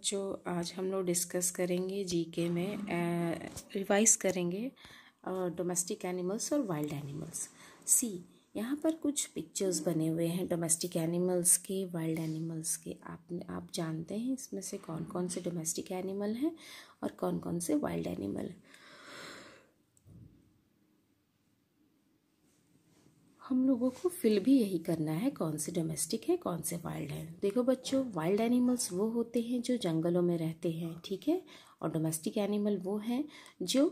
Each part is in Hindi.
बच्चों आज हम लोग डिस्कस करेंगे जीके में रिवाइज करेंगे डोमेस्टिक एनिमल्स और वाइल्ड एनिमल्स सी यहाँ पर कुछ पिक्चर्स बने हुए हैं डोमेस्टिक एनिमल्स के वाइल्ड एनिमल्स के आप आप जानते हैं इसमें से कौन कौन से डोमेस्टिक एनिमल हैं और कौन कौन से वाइल्ड एनिमल हैं हम लोगों को फिल भी यही करना है कौन से डोमेस्टिक है कौन से वाइल्ड है देखो बच्चों वाइल्ड एनिमल्स वो होते हैं जो जंगलों में रहते हैं ठीक है और डोमेस्टिक एनिमल वो हैं जो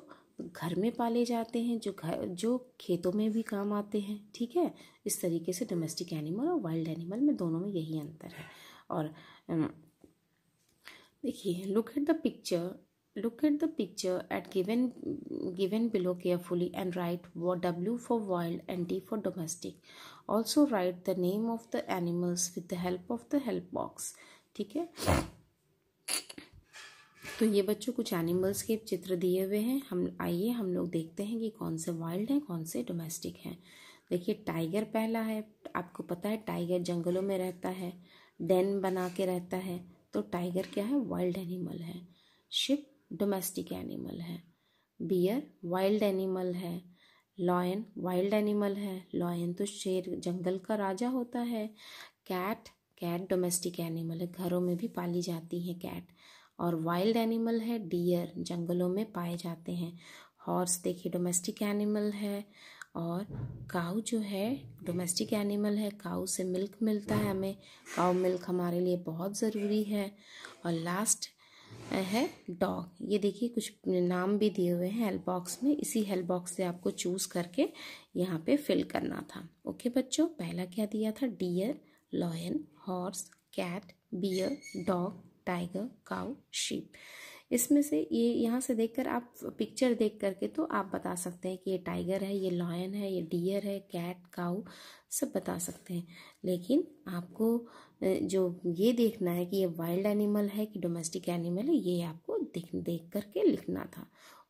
घर में पाले जाते हैं जो घर जो खेतों में भी काम आते हैं ठीक है इस तरीके से डोमेस्टिक एनिमल और वाइल्ड एनिमल में दोनों में यही अंतर है और देखिए look at the picture Look at the picture at given given below carefully and write what W for wild and D for domestic. Also write the name of the animals with the help of the help box. ठीक है तो ये बच्चों कुछ एनिमल्स के चित्र दिए हुए हैं हम आइए हम लोग देखते हैं कि कौन से वाइल्ड हैं कौन से डोमेस्टिक हैं देखिए टाइगर पहला है आपको पता है टाइगर जंगलों में रहता है डेन बना के रहता है तो टाइगर क्या है वाइल्ड एनिमल है शिप डोमेस्टिक एनिमल है बियर वाइल्ड एनिमल है लॉयन वाइल्ड एनिमल है लॉयन तो शेर जंगल का राजा होता है कैट कैट डोमेस्टिक एनिमल है घरों में भी पाली जाती है कैट और वाइल्ड एनिमल है डियर जंगलों में पाए जाते हैं हॉर्स देखिए डोमेस्टिक एनिमल है और काऊ जो है डोमेस्टिक एनिमल है काऊ से मिल्क मिलता है हमें काऊ मिल्क हमारे लिए बहुत ज़रूरी है और लास्ट है डॉग ये देखिए कुछ नाम भी दिए हुए हैं हेल्प बॉक्स में इसी हेल्प बॉक्स से आपको चूज़ करके यहाँ पे फिल करना था ओके बच्चों पहला क्या दिया था deer lion horse cat bear dog tiger cow sheep इसमें से ये यहाँ से देखकर आप पिक्चर देख करके तो आप बता सकते हैं कि ये टाइगर है ये लॉयन है ये डियर है कैट काऊ सब बता सकते हैं लेकिन आपको जो ये देखना है कि ये वाइल्ड एनिमल है कि डोमेस्टिक एनिमल है ये आपको देख देख करके लिखना था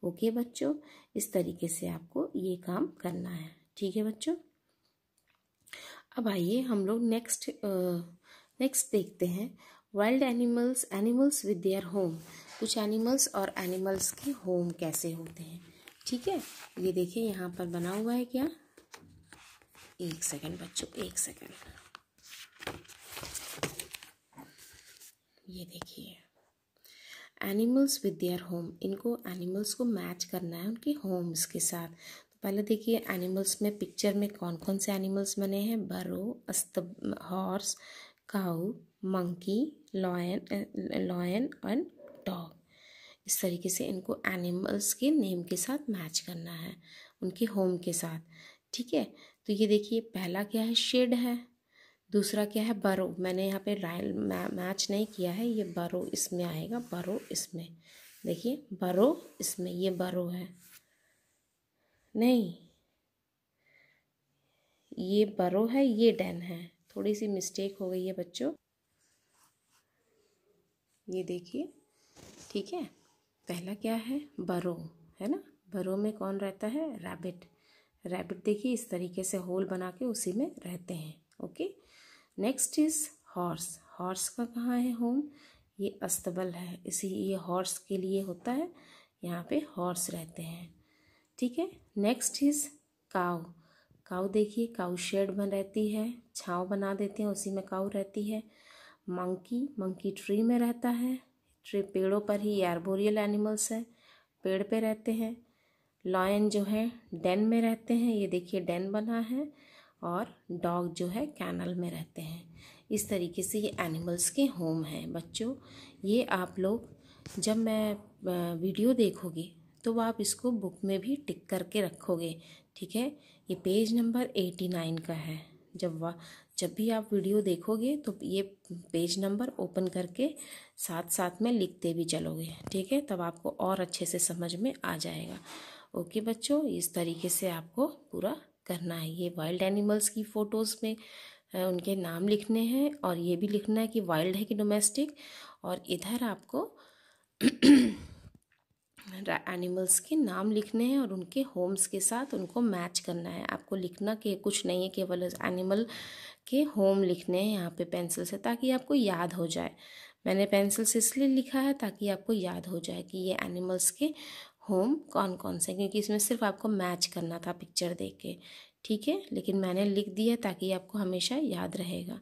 ओके बच्चों इस तरीके से आपको ये काम करना है ठीक है बच्चों अब आइए हम लोग नेक्स्ट नेक्स्ट देखते हैं wild animals animals with their home कुछ एनिमल्स और एनिमल्स के होम कैसे होते हैं ठीक है ये देखिए यहाँ पर बना हुआ है क्या एक सेकंड बच्चों एक सेकंड ये देखिए एनिमल्स विद देयर होम इनको एनिमल्स को मैच करना है उनके होम्स के साथ तो पहले देखिए एनिमल्स में पिक्चर में कौन कौन से एनिमल्स बने हैं बरो अस्त horse cow monkey lion lion and dog इस तरीके से इनको एनिमल्स के नेम के साथ मैच करना है उनके होम के साथ ठीक है तो ये देखिए पहला क्या है शेड है दूसरा क्या है बरो मैंने यहाँ पे रायल मैच नहीं किया है ये बरो इसमें आएगा बरो इसमें देखिए बरो इसमें ये बरो है नहीं ये बरो है ये डेन है थोड़ी सी मिस्टेक हो गई है बच्चों ये देखिए ठीक है पहला क्या है बरो है ना बरो में कौन रहता है रैबिट रैबिट देखिए इस तरीके से होल बना के उसी में रहते हैं okay next is horse horse का कहाँ है होम ये अस्तबल है इसी ये हॉर्स के लिए होता है यहाँ पे हॉर्स रहते हैं ठीक है नेक्स्ट इज काउ काउ देखिए काउ शेड बन रहती है छाँव बना देते हैं उसी में काऊ रहती है मंकी मंकी ट्री में रहता है ट्री पेड़ों पर ही यारबोरियल एनिमल्स हैं पेड़ पे रहते हैं लॉयन जो है डैन में रहते हैं ये देखिए डैन बना है और डॉग जो है कैनल में रहते हैं इस तरीके से ये एनिमल्स के होम हैं बच्चों ये आप लोग जब मैं वीडियो देखोगे तो आप इसको बुक में भी टिक करके रखोगे ठीक है ये पेज नंबर एटी नाइन का है जब वह जब भी आप वीडियो देखोगे तो ये पेज नंबर ओपन करके साथ साथ में लिखते भी चलोगे ठीक है तब आपको और अच्छे से समझ में आ जाएगा ओके बच्चों इस तरीके से आपको पूरा करना है ये वाइल्ड एनिमल्स की फ़ोटोज़ में उनके नाम लिखने हैं और ये भी लिखना है कि वाइल्ड है कि डोमेस्टिक और इधर आपको एनिमल्स के नाम लिखने हैं और उनके होम्स के साथ उनको मैच करना है आपको लिखना के कुछ नहीं है केवल एनिमल के होम लिखने हैं यहाँ पे पेंसिल से ताकि आपको याद हो जाए मैंने पेंसिल से इसलिए लिखा है ताकि आपको याद हो जाए कि ये एनिमल्स के होम कौन कौन से क्योंकि इसमें सिर्फ आपको मैच करना था पिक्चर देख के ठीक है लेकिन मैंने लिख दिया ताकि आपको हमेशा याद रहेगा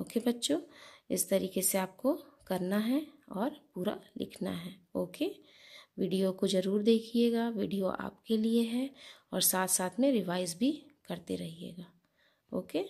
ओके बच्चों इस तरीके से आपको करना है और पूरा लिखना है ओके वीडियो को ज़रूर देखिएगा वीडियो आपके लिए है और साथ साथ में रिवाइज़ भी करते रहिएगा ओके